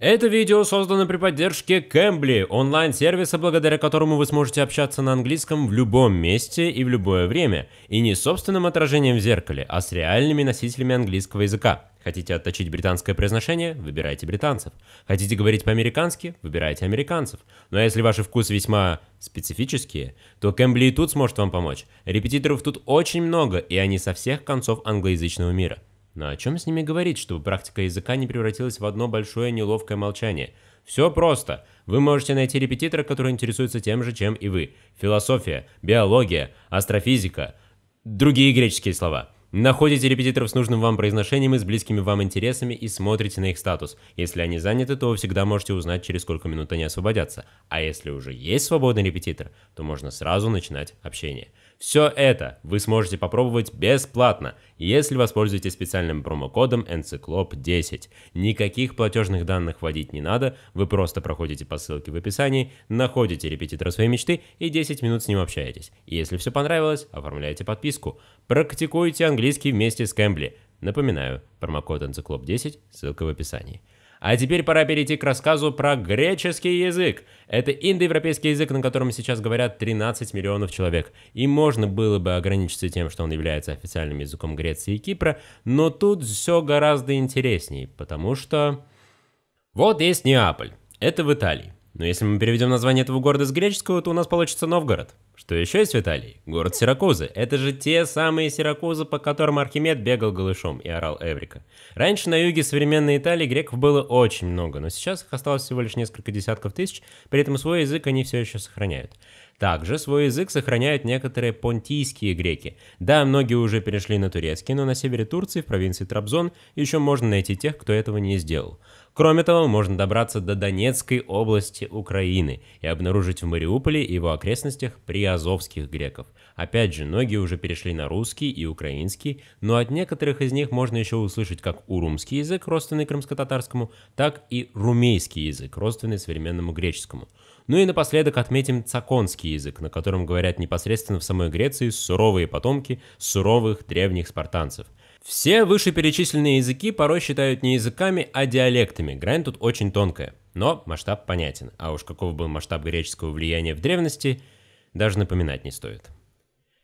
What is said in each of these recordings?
Это видео создано при поддержке Cambly, онлайн-сервиса, благодаря которому вы сможете общаться на английском в любом месте и в любое время, и не с собственным отражением в зеркале, а с реальными носителями английского языка. Хотите отточить британское произношение? Выбирайте британцев. Хотите говорить по-американски? Выбирайте американцев. Но ну а если ваши вкусы весьма специфические, то Cambly и тут сможет вам помочь. Репетиторов тут очень много, и они со всех концов англоязычного мира – но о чем с ними говорить, чтобы практика языка не превратилась в одно большое неловкое молчание? Все просто. Вы можете найти репетитора, который интересуется тем же, чем и вы. Философия, биология, астрофизика, другие греческие слова. Находите репетиторов с нужным вам произношением и с близкими вам интересами и смотрите на их статус. Если они заняты, то вы всегда можете узнать, через сколько минут они освободятся. А если уже есть свободный репетитор, то можно сразу начинать общение. Все это вы сможете попробовать бесплатно, если воспользуетесь специальным промокодом ENCYCLOP10. Никаких платежных данных вводить не надо, вы просто проходите по ссылке в описании, находите репетитора своей мечты и 10 минут с ним общаетесь. Если все понравилось, оформляйте подписку. Практикуйте английский вместе с Кэмбли. Напоминаю, промокод ENCYCLOP10, ссылка в описании. А теперь пора перейти к рассказу про греческий язык. Это индоевропейский язык, на котором сейчас говорят 13 миллионов человек. И можно было бы ограничиться тем, что он является официальным языком Греции и Кипра, но тут все гораздо интереснее, потому что... Вот есть Неаполь. Это в Италии. Но если мы переведем название этого города с греческого, то у нас получится Новгород. Что еще есть в Италии? Город Сиракузы. Это же те самые Сиракузы, по которым Архимед бегал голышом и орал Эврика. Раньше на юге современной Италии греков было очень много, но сейчас их осталось всего лишь несколько десятков тысяч, при этом свой язык они все еще сохраняют. Также свой язык сохраняют некоторые понтийские греки. Да, многие уже перешли на турецкий, но на севере Турции, в провинции Трабзон, еще можно найти тех, кто этого не сделал. Кроме того, можно добраться до Донецкой области Украины и обнаружить в Мариуполе и его окрестностях приазовских греков. Опять же, многие уже перешли на русский и украинский, но от некоторых из них можно еще услышать как урумский язык, родственный крымско-татарскому, так и румейский язык, родственный современному греческому. Ну и напоследок отметим цаконский язык, на котором говорят непосредственно в самой Греции суровые потомки суровых древних спартанцев – все вышеперечисленные языки порой считают не языками, а диалектами. Грань тут очень тонкая, но масштаб понятен. А уж каков был масштаб греческого влияния в древности, даже напоминать не стоит.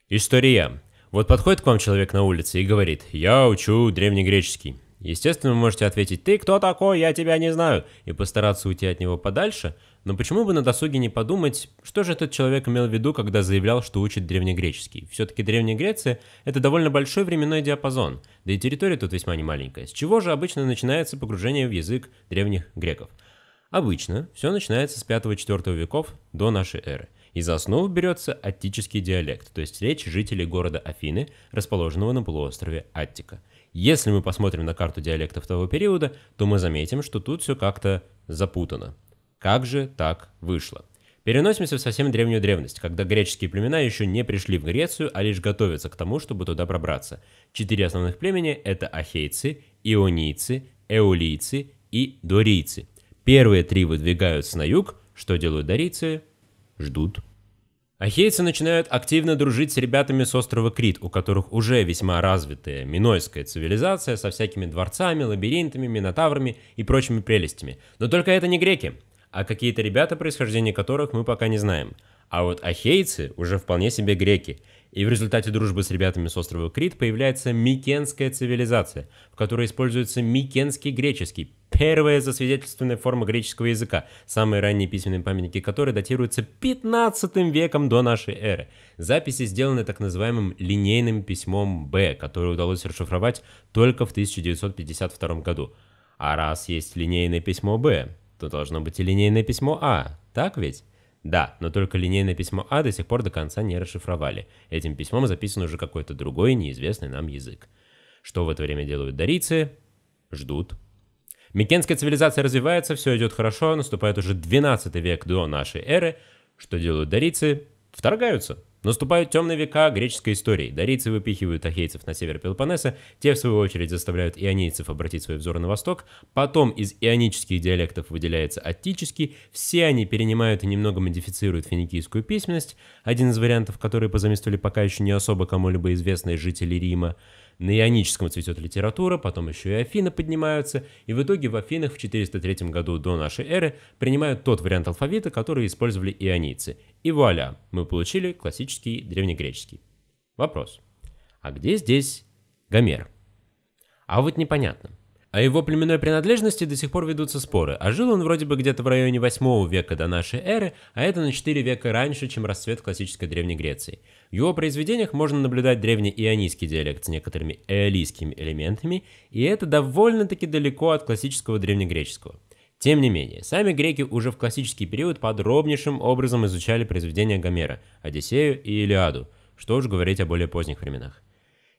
История. Вот подходит к вам человек на улице и говорит «Я учу древнегреческий». Естественно, вы можете ответить «Ты кто такой? Я тебя не знаю» и постараться уйти от него подальше – но почему бы на досуге не подумать, что же этот человек имел в виду, когда заявлял, что учит древнегреческий? Все-таки Древняя Греция — это довольно большой временной диапазон, да и территория тут весьма немаленькая. С чего же обычно начинается погружение в язык древних греков? Обычно все начинается с 5-4 веков до нашей эры. за основу берется аттический диалект, то есть речь жителей города Афины, расположенного на полуострове Аттика. Если мы посмотрим на карту диалектов того периода, то мы заметим, что тут все как-то запутано. Как же так вышло? Переносимся в совсем древнюю древность, когда греческие племена еще не пришли в Грецию, а лишь готовятся к тому, чтобы туда пробраться. Четыре основных племени – это ахейцы, ионийцы, эолийцы и дорийцы. Первые три выдвигаются на юг. Что делают дорийцы? Ждут. Ахейцы начинают активно дружить с ребятами с острова Крит, у которых уже весьма развитая минойская цивилизация со всякими дворцами, лабиринтами, минотаврами и прочими прелестями. Но только это не греки а какие-то ребята, происхождение которых мы пока не знаем. А вот ахейцы уже вполне себе греки. И в результате дружбы с ребятами с острова Крит появляется микенская цивилизация, в которой используется микенский греческий, первая засвидетельственная форма греческого языка, самые ранние письменные памятники которой датируются 15 веком до нашей эры. Записи сделаны так называемым линейным письмом Б, которое удалось расшифровать только в 1952 году. А раз есть линейное письмо Б, то должно быть и линейное письмо А, так ведь? Да, но только линейное письмо А до сих пор до конца не расшифровали. Этим письмом записан уже какой-то другой неизвестный нам язык. Что в это время делают дарийцы? Ждут. Микенская цивилизация развивается, все идет хорошо, наступает уже 12 век до нашей эры. Что делают дарийцы? Вторгаются. Наступают темные века греческой истории. Дарийцы выпихивают ахейцев на север Пелопоннеса, те, в свою очередь, заставляют ионийцев обратить свой взор на восток, потом из ионических диалектов выделяется аттический, все они перенимают и немного модифицируют финикийскую письменность, один из вариантов, который позаместили пока еще не особо кому-либо известные жители Рима, на Ионическом цветет литература, потом еще и Афины поднимаются, и в итоге в Афинах в 403 году до нашей эры принимают тот вариант алфавита, который использовали ионийцы. И вуаля, мы получили классический древнегреческий. Вопрос. А где здесь Гомер? А вот непонятно. О его племенной принадлежности до сих пор ведутся споры, а жил он вроде бы где-то в районе 8 века до нашей эры, а это на 4 века раньше, чем расцвет классической Древней Греции. В его произведениях можно наблюдать древний ионийский диалект с некоторыми эолийскими элементами, и это довольно-таки далеко от классического древнегреческого. Тем не менее, сами греки уже в классический период подробнейшим образом изучали произведения Гомера, Одиссею и Илиаду, что уж говорить о более поздних временах.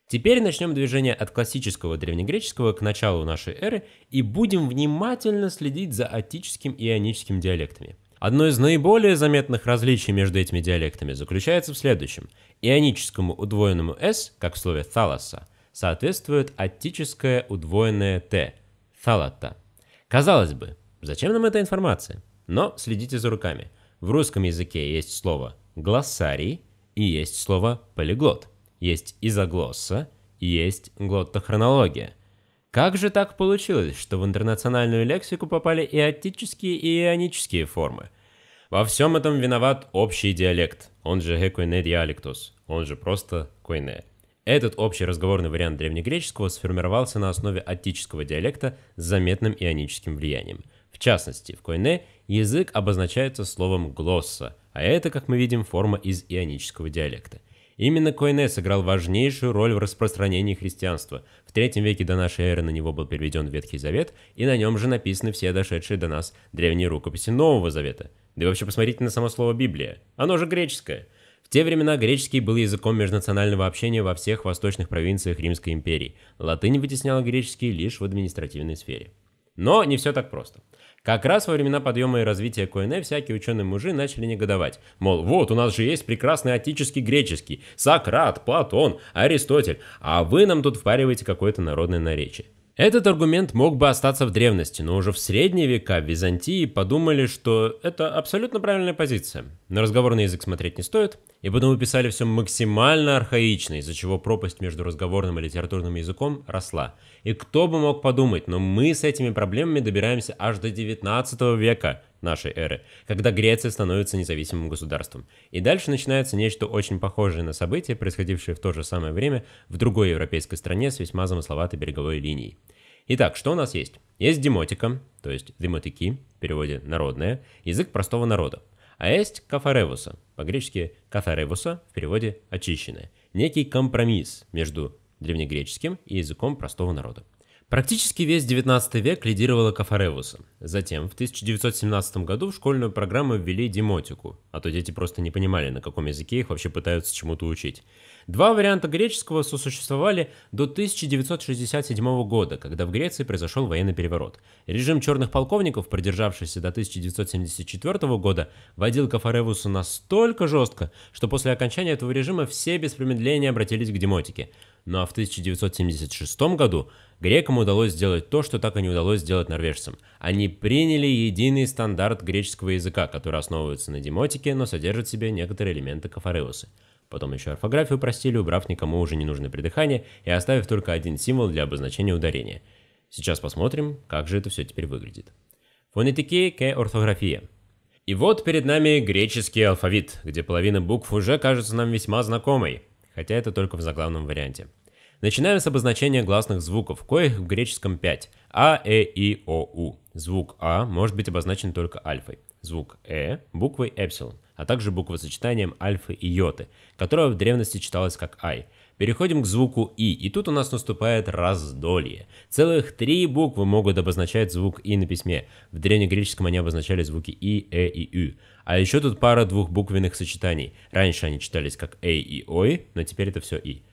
Теперь начнем движение от классического древнегреческого к началу нашей эры и будем внимательно следить за отическим и ионическим диалектами. Одно из наиболее заметных различий между этими диалектами заключается в следующем. Ионическому удвоенному «с», как в слове thalassa, соответствует аттическое удвоенное «т» – «талата». Казалось бы, зачем нам эта информация? Но следите за руками. В русском языке есть слово «глоссарий» и есть слово «полиглот» есть изоглосса, есть глоттохронология. Как же так получилось, что в интернациональную лексику попали и аттические, и ионические формы? Во всем этом виноват общий диалект, он же «экуэне диалектус», он же просто «койне». Этот общий разговорный вариант древнегреческого сформировался на основе аттического диалекта с заметным ионическим влиянием. В частности, в койне язык обозначается словом «глосса», а это, как мы видим, форма из ионического диалекта. Именно Койне сыграл важнейшую роль в распространении христианства. В третьем веке до нашей эры на него был переведен Ветхий Завет, и на нем же написаны все дошедшие до нас древние рукописи Нового Завета. Да и вообще посмотрите на само слово «Библия». Оно же греческое. В те времена греческий был языком межнационального общения во всех восточных провинциях Римской империи. Латынь вытесняла греческий лишь в административной сфере. Но не все так просто. Как раз во времена подъема и развития Коэне всякие ученые-мужи начали негодовать. Мол, вот у нас же есть прекрасный отеческий греческий, Сократ, Платон, Аристотель, а вы нам тут впариваете какое-то народное наречие. Этот аргумент мог бы остаться в древности, но уже в средние века в Византии подумали, что это абсолютно правильная позиция. На разговорный язык смотреть не стоит, и потом писали все максимально архаично, из-за чего пропасть между разговорным и литературным языком росла. И кто бы мог подумать, но мы с этими проблемами добираемся аж до 19 века нашей эры, когда Греция становится независимым государством. И дальше начинается нечто очень похожее на события, происходившие в то же самое время в другой европейской стране с весьма замысловатой береговой линией. Итак, что у нас есть? Есть демотика, то есть демотики, в переводе народное, язык простого народа. А есть кафаревуса, по-гречески кафаревуса, в переводе очищенное. Некий компромисс между древнегреческим и языком простого народа. Практически весь 19 век лидировала Кафаревуса. Затем, в 1917 году в школьную программу ввели демотику, а то дети просто не понимали, на каком языке их вообще пытаются чему-то учить. Два варианта греческого сосуществовали до 1967 года, когда в Греции произошел военный переворот. Режим черных полковников, продержавшийся до 1974 года, водил Кафаревусу настолько жестко, что после окончания этого режима все без промедления обратились к демотике – ну а в 1976 году грекам удалось сделать то, что так и не удалось сделать норвежцам. Они приняли единый стандарт греческого языка, который основывается на демотике, но содержит в себе некоторые элементы кафареусы. Потом еще орфографию простили, убрав никому уже не нужное придыхание и оставив только один символ для обозначения ударения. Сейчас посмотрим, как же это все теперь выглядит. Фонетики к орфография. И вот перед нами греческий алфавит, где половина букв уже кажется нам весьма знакомой хотя это только в заглавном варианте. Начинаем с обозначения гласных звуков, коих в греческом 5. А, Э, И, О, У. Звук А может быть обозначен только альфой, звук Э – буквой эпсилон, а также сочетанием альфы и йоты, которая в древности читалась как ай. Переходим к звуку И, и тут у нас наступает раздолье. Целых три буквы могут обозначать звук И на письме. В древнегреческом они обозначали звуки И, Э и Ю. А еще тут пара двухбуквенных сочетаний. Раньше они читались как «эй» и «ой», но теперь это все «и».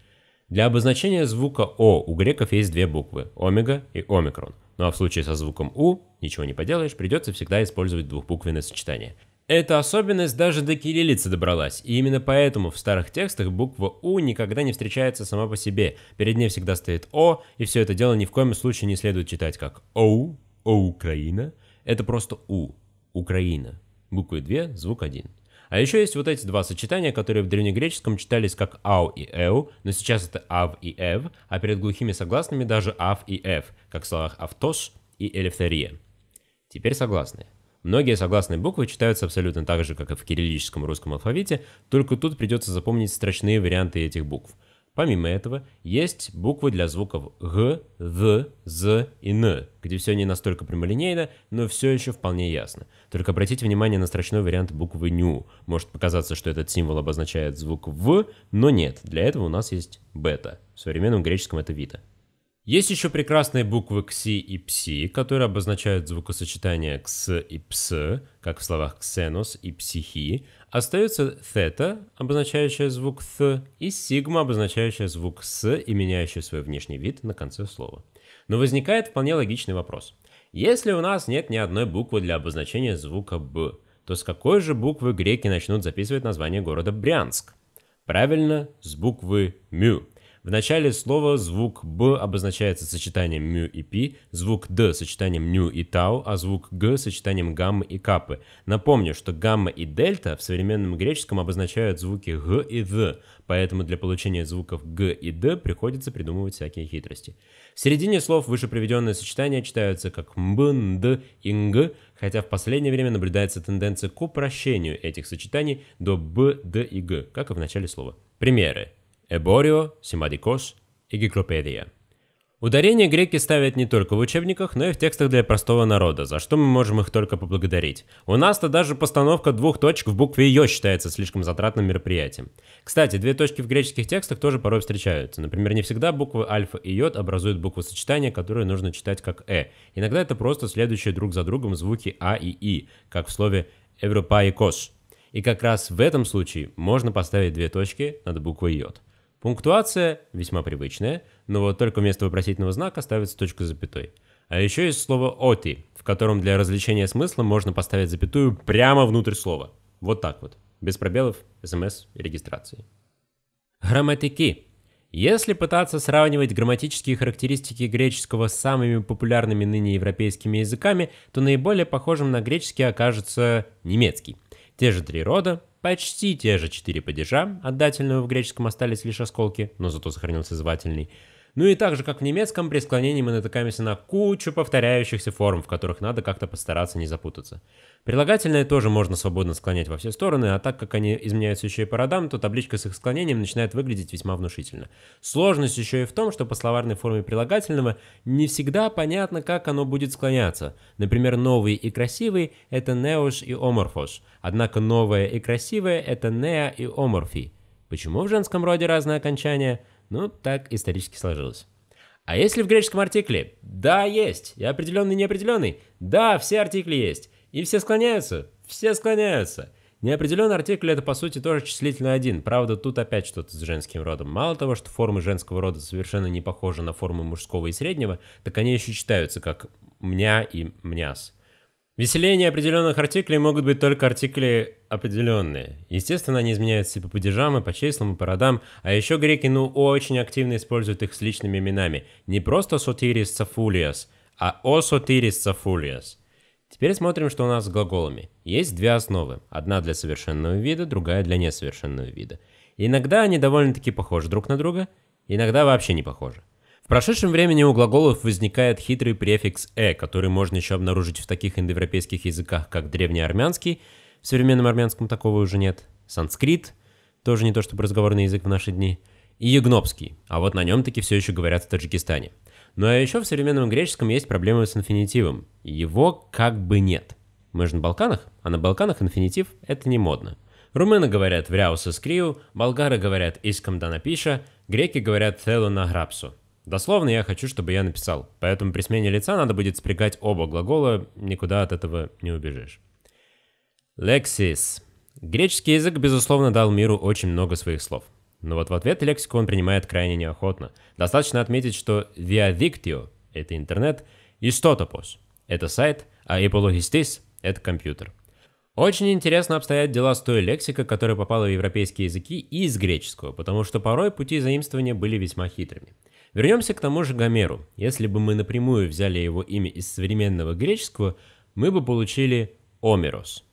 Для обозначения звука «о» у греков есть две буквы – омега и омикрон. Ну а в случае со звуком «у» ничего не поделаешь, придется всегда использовать двухбуквенное сочетание. Эта особенность даже до кириллицы добралась, и именно поэтому в старых текстах буква «у» никогда не встречается сама по себе. Перед ней всегда стоит «о», и все это дело ни в коем случае не следует читать как «оу», «о Украина». Это просто «у», «Украина» буквы 2, звук 1. А еще есть вот эти два сочетания, которые в древнегреческом читались как «ау» и «эу», но сейчас это «ав» и «эв», а перед глухими согласными даже «ав» и «эв», как в словах «автош» и «элефтерия». Теперь согласные. Многие согласные буквы читаются абсолютно так же, как и в кириллическом русском алфавите, только тут придется запомнить строчные варианты этих букв – Помимо этого, есть буквы для звуков «г», «д», «з» и «н», где все не настолько прямолинейно, но все еще вполне ясно. Только обратите внимание на строчной вариант буквы «ню». Может показаться, что этот символ обозначает звук «в», но нет, для этого у нас есть «бета». В современном греческом это «вита». Есть еще прекрасные буквы «кси» и «пси», которые обозначают звукосочетание «кс» и «пс», как в словах «ксенос» и «психи». Остается «theta», обозначающая звук «th», и «сигма», обозначающая звук «с» и меняющая свой внешний вид на конце слова. Но возникает вполне логичный вопрос. Если у нас нет ни одной буквы для обозначения звука «б», то с какой же буквы греки начнут записывать название города Брянск? Правильно, с буквы «мю», в начале слова звук «б» обозначается сочетанием «мю» и «пи», звук «д» — сочетанием «ню» и «тау», а звук «г» — сочетанием «гаммы» и «капы». Напомню, что «гамма» и «дельта» в современном греческом обозначают звуки «г» и «д», поэтому для получения звуков «г» и «д» приходится придумывать всякие хитрости. В середине слов выше приведенные сочетания читаются как «мб», «нд» и «нг», хотя в последнее время наблюдается тенденция к упрощению этих сочетаний до «б», «д» и «г», как и в начале слова. Примеры эборио, Симадикос и гиклопедия. Ударение греки ставят не только в учебниках, но и в текстах для простого народа, за что мы можем их только поблагодарить. У нас-то даже постановка двух точек в букве «ё» считается слишком затратным мероприятием. Кстати, две точки в греческих текстах тоже порой встречаются. Например, не всегда буквы альфа и йод образуют букву сочетания, которую нужно читать как «э». Иногда это просто следующие друг за другом звуки «а» и «и», как в слове «европаикос». И как раз в этом случае можно поставить две точки над буквой «йод». Пунктуация весьма привычная, но вот только вместо вопросительного знака ставится точка с запятой. А еще есть слово «оти», в котором для развлечения смысла можно поставить запятую прямо внутрь слова. Вот так вот, без пробелов, смс и регистрации. Грамматики. Если пытаться сравнивать грамматические характеристики греческого с самыми популярными ныне европейскими языками, то наиболее похожим на греческий окажется немецкий. Те же три рода, Почти те же четыре падежа, отдательную в греческом остались лишь осколки, но зато сохранился звательный – ну и так же, как в немецком, при склонении мы натыкаемся на кучу повторяющихся форм, в которых надо как-то постараться не запутаться. Прилагательные тоже можно свободно склонять во все стороны, а так как они изменяются еще и по родам, то табличка с их склонением начинает выглядеть весьма внушительно. Сложность еще и в том, что по словарной форме прилагательного не всегда понятно, как оно будет склоняться. Например, новый и красивый – это неош и оморфош, однако новое и красивое – это неа и оморфий. Почему в женском роде разные окончания – ну, так исторически сложилось. А если в греческом артикле? Да, есть. И определенный, неопределенный? Да, все артикли есть. И все склоняются? Все склоняются. Неопределенный артикль это по сути тоже числительный один. Правда, тут опять что-то с женским родом. Мало того, что формы женского рода совершенно не похожи на формы мужского и среднего, так они еще читаются как «мня» и «мняс». Веселение определенных артиклей могут быть только артикли определенные. Естественно, они изменяются и по падежам, и по числам, и по родам. А еще греки, ну, очень активно используют их с личными именами. Не просто сотирис цафулиас, а о сотирис Теперь смотрим, что у нас с глаголами. Есть две основы. Одна для совершенного вида, другая для несовершенного вида. Иногда они довольно-таки похожи друг на друга, иногда вообще не похожи. В прошедшем времени у глаголов возникает хитрый префикс «э», который можно еще обнаружить в таких индоевропейских языках, как древнеармянский, в современном армянском такого уже нет, санскрит, тоже не то чтобы разговорный язык в наши дни, и ягнобский, а вот на нем таки все еще говорят в Таджикистане. Ну а еще в современном греческом есть проблемы с инфинитивом. Его как бы нет. Мы же на Балканах, а на Балканах инфинитив – это не модно. Румыны говорят «вряус искрию», болгары говорят «искам данапиша», греки говорят целу на грапсу». Дословно я хочу, чтобы я написал, поэтому при смене лица надо будет спрягать оба глагола, никуда от этого не убежишь. Лексис. Греческий язык, безусловно, дал миру очень много своих слов. Но вот в ответ лексику он принимает крайне неохотно. Достаточно отметить, что via victio – это интернет, и стотопос – это сайт, а apologistis – это компьютер. Очень интересно обстоят дела с той лексикой, которая попала в европейские языки и из греческого, потому что порой пути заимствования были весьма хитрыми. Вернемся к тому же Гомеру. Если бы мы напрямую взяли его имя из современного греческого, мы бы получили Омерос.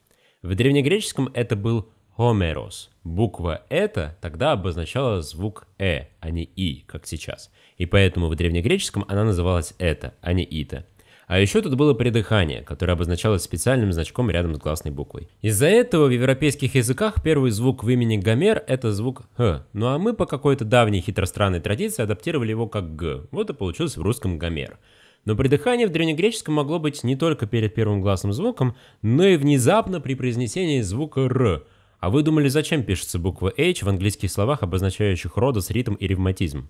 В древнегреческом это был Омерос. Буква «это» тогда обозначала звук «э», а не «и», как сейчас. И поэтому в древнегреческом она называлась «это», а не «ита». А еще тут было придыхание, которое обозначалось специальным значком рядом с гласной буквой. Из-за этого в европейских языках первый звук в имени Гомер – это звук «х», ну а мы по какой-то давней хитространной традиции адаптировали его как «г», вот и получилось в русском «гомер». Но придыхание в древнегреческом могло быть не только перед первым гласным звуком, но и внезапно при произнесении звука «р», а вы думали, зачем пишется буква H в английских словах, обозначающих родос, ритм и ревматизм?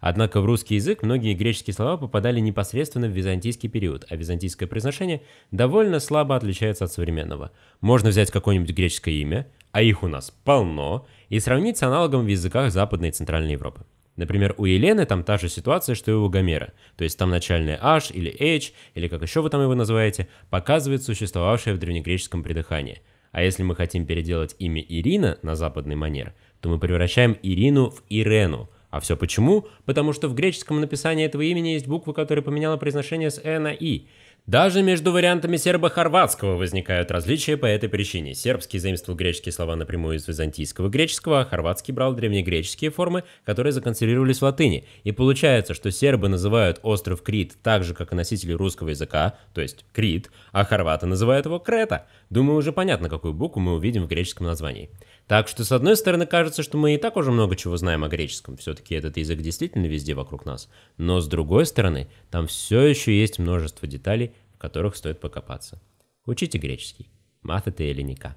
Однако в русский язык многие греческие слова попадали непосредственно в византийский период, а византийское произношение довольно слабо отличается от современного. Можно взять какое-нибудь греческое имя, а их у нас полно, и сравнить с аналогом в языках Западной и Центральной Европы. Например, у Елены там та же ситуация, что и у Гомера, то есть там начальное H или H, или как еще вы там его называете, показывает существовавшее в древнегреческом придыхание. А если мы хотим переделать имя Ирина на западный манер, то мы превращаем Ирину в Ирену – а все почему? Потому что в греческом написании этого имени есть буквы, которые поменяло произношение с «э» на «и». Даже между вариантами сербо-хорватского возникают различия по этой причине. Сербский заимствовал греческие слова напрямую из византийского греческого, а хорватский брал древнегреческие формы, которые законсервировались в латыни. И получается, что сербы называют остров Крит так же, как и носители русского языка, то есть Крит, а хорваты называют его Крета. Думаю, уже понятно, какую букву мы увидим в греческом названии. Так что, с одной стороны, кажется, что мы и так уже много чего знаем о греческом, все-таки этот язык действительно везде вокруг нас. Но с другой стороны, там все еще есть множество деталей, в которых стоит покопаться. Учите греческий. Мафа ты или нека.